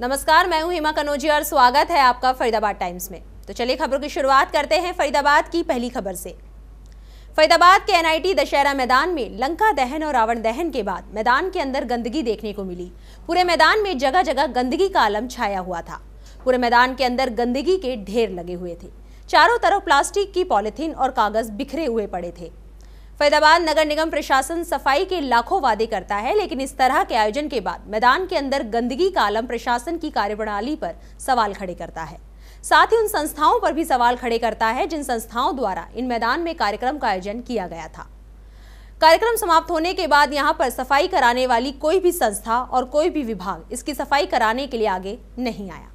नमस्कार मैं हूं हिमा कनोजिया और स्वागत है आपका फरीदाबाद टाइम्स में तो चलिए खबरों की शुरुआत करते हैं फरीदाबाद की पहली खबर से फरीदाबाद के एनआईटी दशहरा मैदान में लंका दहन और रावण दहन के बाद मैदान के अंदर गंदगी देखने को मिली पूरे मैदान में जगह जगह गंदगी का आलम छाया हुआ था पूरे मैदान के अंदर गंदगी के ढेर लगे हुए थे चारों तरफ प्लास्टिक की पॉलिथीन और कागज बिखरे हुए पड़े थे फरीदाबाद नगर निगम प्रशासन सफाई के लाखों वादे करता है लेकिन इस तरह के आयोजन के बाद मैदान के अंदर गंदगी का आलम प्रशासन की कार्यप्रणाली पर सवाल खड़े करता है साथ ही उन संस्थाओं पर भी सवाल खड़े करता है जिन संस्थाओं द्वारा इन मैदान में कार्यक्रम का आयोजन किया गया था कार्यक्रम समाप्त होने के बाद यहाँ पर सफाई कराने वाली कोई भी संस्था और कोई भी विभाग इसकी सफाई कराने के लिए आगे नहीं आया